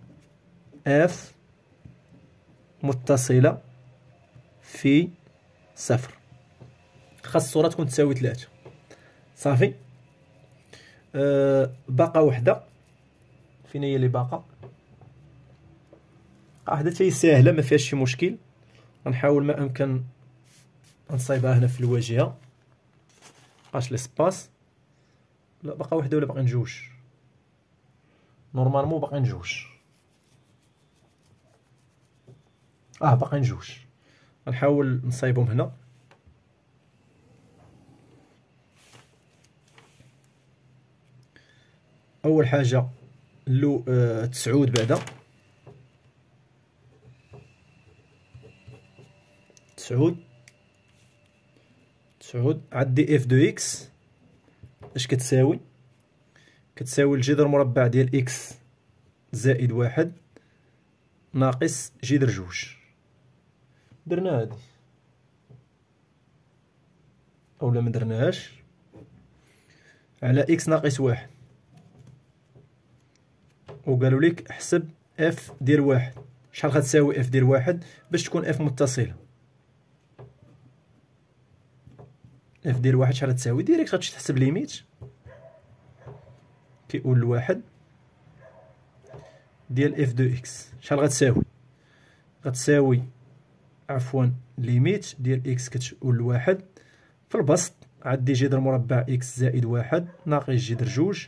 اف متصلة في صفر خاص الصورة تكون تساوي ثلاثة صافي أه باقا وحدة فين هي اللي باقا وحدة هي ساهلة ما فيهاش شي مشكل غنحاول ما امكن نصايبها هنا في الواجهة لي ليسباس لا باقا وحدة ولا باقيين جوج نورمالمون باقيين جوج اه باقيين جوج نحاول نصايبهم هنا اول حاجه لو آه تسعود بعدا تسعود تسعود عندي اف دو اكس اش كتساوي كتساوي الجذر المربع ديال اكس زائد واحد ناقص جذر جوج درنا هادي اولا ما درناهاش على اكس ناقص واحد وقالوا لك احسب اف دير واحد شحال غتساوي اف دير واحد باش تكون اف متصله اف دير واحد شحال غتساوي ديريكت غتمشي تحسب ليميت كيقول الواحد ديال اف دو اكس شحال غتساوي غتساوي عفوا ليميت ديال اكس كتول لواحد في البسط عندي جذر مربع اكس زائد واحد ناقص جذر جوج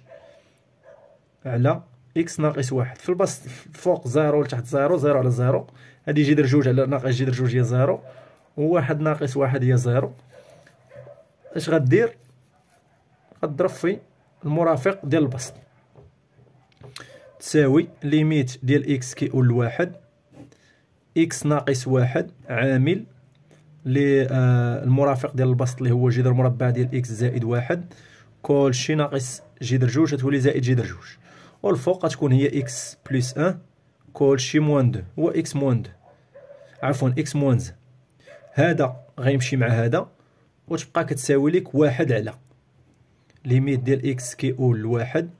على اكس ناقص واحد في البسط فوق زيرو لتحت زيرو زيرو على زيرو هادي جذر جوج على ناقص جذر جوج هي زيرو وواحد ناقص واحد هي زيرو اش غدير غضرب في المرافق ديال البسط تساوي ليميت ديال اكس كيقول لواحد اكس ناقص واحد عامل للمرافق آه، ديال البسط اللي هو جذر مربع ديال اكس زائد واحد كلشي ناقص جذر جوج غتولي زائد جذر جوج والفوق غتكون هي اكس بلس ان كلشي موان دو هو اكس موان دو عفوا اكس موان زا هذا غيمشي مع هذا وتبقى كتساوي لك واحد على ليميت ديال اكس كيقول لواحد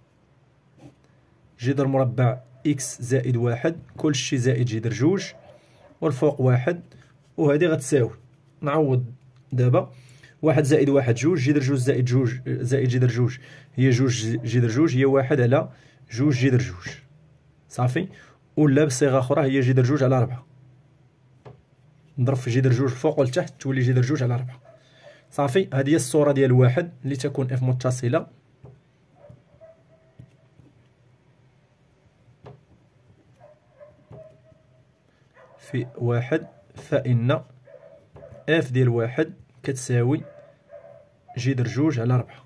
جذر مربع اكس زائد واحد كلشي زائد جذر جوج والفوق واحد وهذه غتساوي نعوض دابا واحد زائد واحد جوج جذر جوج زائد جوج زائد جذر جوج هي جوج جذر جوج هي واحد على جوج جذر جوج صافي ولا بصيغه اخرى هي جذر جوج على ربعة نضرب في جذر جوج الفوق والتحت تولي جذر جوج على ربعة صافي هذه هي الصوره ديال واحد اللي تكون اف متصله في واحد فإن اف ديال واحد كتساوي جدر جوج على ربعة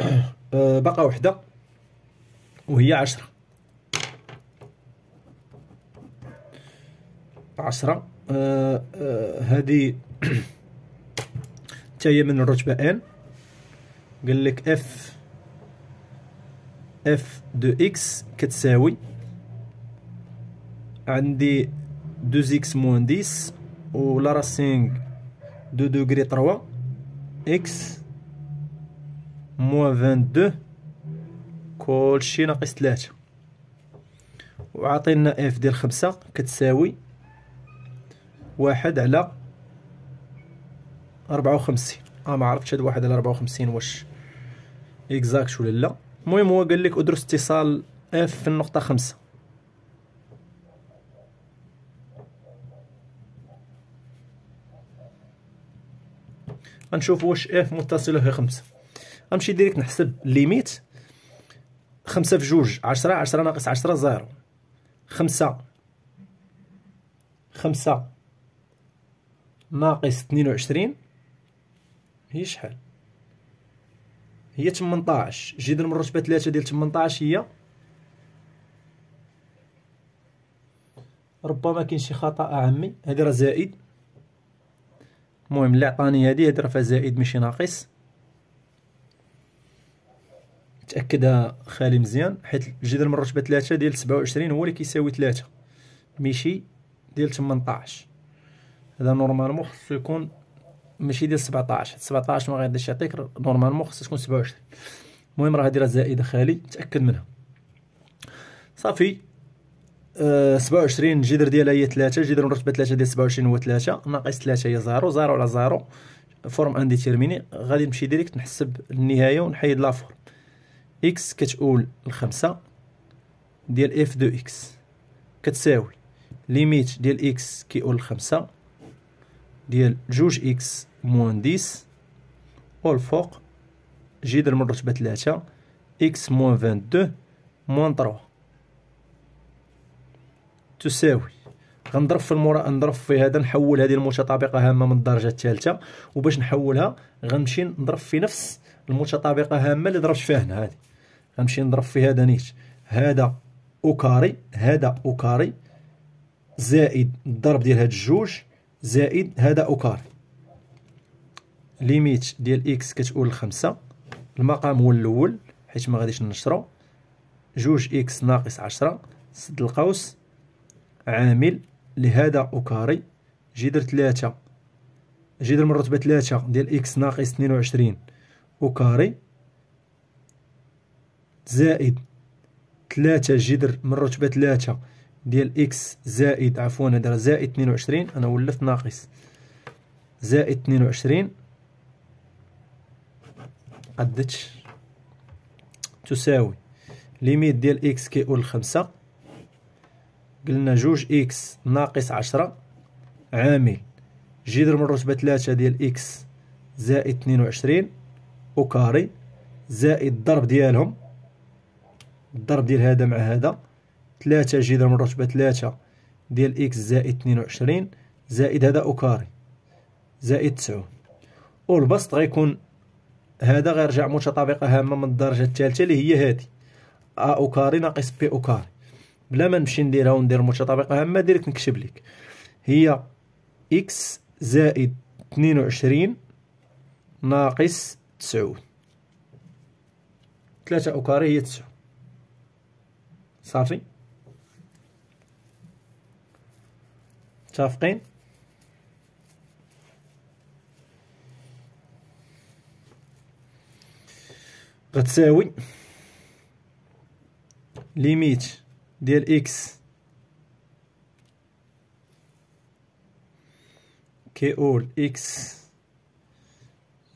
آه، باقا وحدة وهي عشرة عشرة آه، آه، هذه تاهي من الرتبة ان قال لك اف اف دو اكس كتساوي عندي 2 اكس موان 10 و لا راسينغ دو دوغري 3 اكس موان 22 كلشي ناقص 3 وعطينا اف ديال 5 كتساوي واحد على ربعة وخمسين اه ما عرفتش هاد واحد على ربعة خمسين واش اكزاكت ولا لا المهم هو قال لك ادرس اتصال اف في النقطه خمسة غنشوف واش اف ايه متصله في خمسة غنمشي ديريكت نحسب ليميت خمسة في جوج عشرة عشرة ناقص عشرة زيرو خمسة خمسة ناقص اثنين وعشرين هي شحال هي تمنطاعش جي دير مرتبة تلاتة ديال تمنطاعش هي ربما كاين شي خطأ عامي هذه راه زائد المهم اللي عطاني هذه هضر فيها زائد ماشي ناقص تاكدها خالي مزيان حيت الجدر من الرتبه 3 ديال 27 هو اللي كيساوي 3 ماشي ديال 18 هذا نورمالمون خصو يكون ماشي ديال 17 17 ما غاديش يعطيك نورمالمون خصها تكون 27 المهم راه هذه زائده خالي تاكد منها صافي أه 27 الجذر ديالها هي 3 جذر مرتبه 3 ديال 27 هو 3 ناقص 3 هي 0 0 على 0 فورم انديتيرميني غادي نمشي ديريكت نحسب النهايه ونحيد لا فورم اكس كتؤول لخمسة ديال اف دو اكس كتساوي ليميت ديال اكس كيؤول لخمسة ديال جوج اكس موان ديس والفوق جذر رتبه 3 اكس موان 22 موان 3 تساوي غنضرب في المرا نضرب في هذا نحول هذه المتطابقه هامه من الدرجه الثالثه وباش نحولها غنمشي نضرب في نفس المتطابقه هامه اللي ضربت فيها هنا هذه غنمشي نضرب في هذا نيت هذا او كاري هذا او كاري زائد الضرب ديال هاد الجوج زائد هذا او كاري ليميت ديال اكس كتقول لخمسة المقام هو الاول حيت ما غاديش نشرو جوج اكس ناقص عشرة سد القوس عامل لهذا أوكاري جذر ثلاثة جذر من رتبة ثلاثة ديال إكس ناقص اثنين وعشرين أوكاري زائد ثلاثة جذر من رتبة ثلاثة ديال إكس زائد عفوا هذا زائد اثنين وعشرين أنا ولفت ناقص زائد اثنين وعشرين قدتش تساوي ليميت ديال إكس كيقول خمسة قلنا جوج إكس ناقص عشرة عامل جذر من رتبة تلاتة ديال إكس زائد اثنين وعشرين وكاري زائد الضرب ديالهم الضرب ديال هذا مع هذا تلاتة جذر من رتبة تلاتة ديال إكس زائد اثنين وعشرين زائد هذا أوكاري زائد تسعون والبسط غيكون هذا غيرجع متطابقة هامة من الدرجة الثالثة اللي هي هذه أ أوكاري ناقص بي أوكاري بلا ما نمشي نديرها وندير متطابقه هامه ديريكت نكتب لك هي اكس زائد 22 ناقص تسعود 3 او كاري هي 9 صافي متفقين غتساوي ليميت ديال اكس كيقول اكس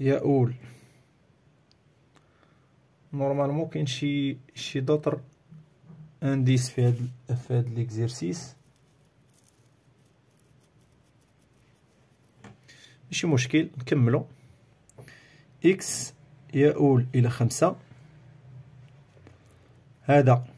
يقول نورمال ممكن شي شي دوطر انديس في هاد في هاد ليكزيرسيس ماشي مشكل نكملو اكس يؤول الى خمسة هذا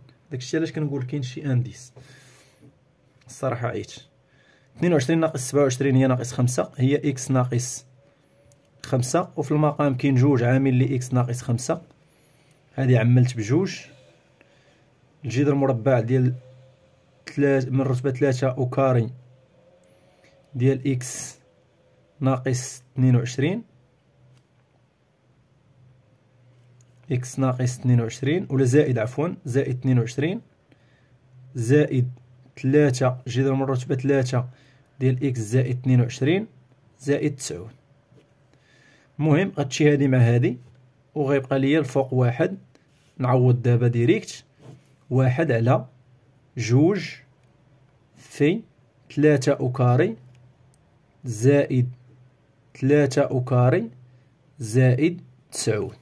داكشي علاش كنقول كاين شي انديس الصراحه عيت 22 ناقص 27 هي ناقص 5 هي اكس ناقص 5 وفي المقام كاين جوج عامل لي اكس ناقص 5 هذه عملت بجوج الجذر المربع ديال تلات من رتبه 3 او كاري ديال اكس ناقص 22 إكس ناقص اثنين وعشرين ولا زائد عفوا زائد اثنين وعشرين زائد ثلاثة جذر من رتبة ثلاثة ديال إكس زائد اثنين وعشرين زائد تسعود المهم غتشي هادي مع هادي وغيبقى ليا الفوق واحد نعوض دابا ديريكت واحد على جوج في تلاتة أوكاري زائد تلاتة أوكاري زائد تسعود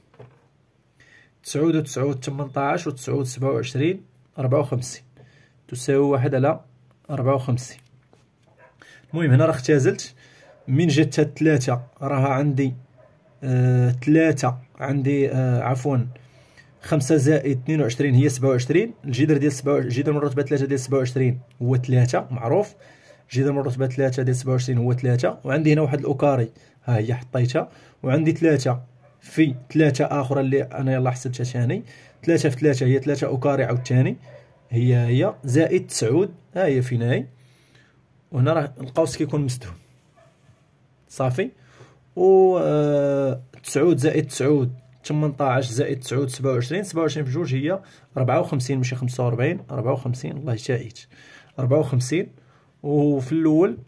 تسعود و تسعود تمنطاش و تسعود سبعة و عشرين ربعة و خمسين تساوي واحد على ربعة و خمسين المهم هنا راه اختزلت من جات تلاتة راها عندي آه تلاتة عندي آه عفوا خمسة زائد اثنين وعشرين هي سبعة وعشرين الجدر ديال سبعة الجدر من رتبة تلاتة ديال سبعة وعشرين هو تلاتة معروف الجدر من رتبة تلاتة ديال سبعة وعشرين هو تلاتة وعندي هنا واحد الأوكاري ها هي حطيتها وعندي تلاتة في ثلاثة آخر اللي أنا يلا حسبتها ثاني ثلاثة في ثلاثة هي ثلاثة أكاري كاري عاوتاني هي هي زائد تسعود ها هي في هاي وهنا راه القوس كيكون مسدود صافي و آه، تسعود زائد تسعود 18 زائد 9 27 27 في جوج هي 54 ماشي 45 54 الله يشاهد 54 وفي الاول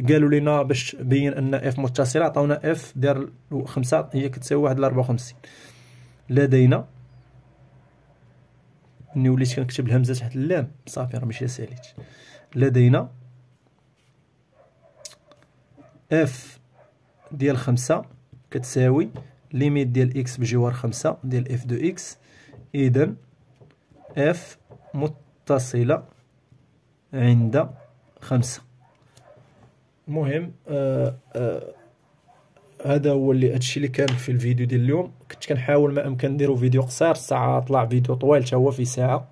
قالوا لنا باش بين ان اف متصله عطاونا اف ديال 5 هي كتساوي 1 ل 54 لدينا ملي وليت كنكتب الهمزه تحت اللام صافي راه ماشي ساليت لدينا اف ديال خمسة كتساوي ليميت ديال اكس بجوار خمسة ديال اف دو اكس اذا اف متصله عند خمسة المهم آه آه هذا هو اللي هادشي اللي كان في الفيديو ديال اليوم كنت كنحاول ما امكن نديرو فيديو قصير الساعه طلع فيديو طويل حتى هو في ساعه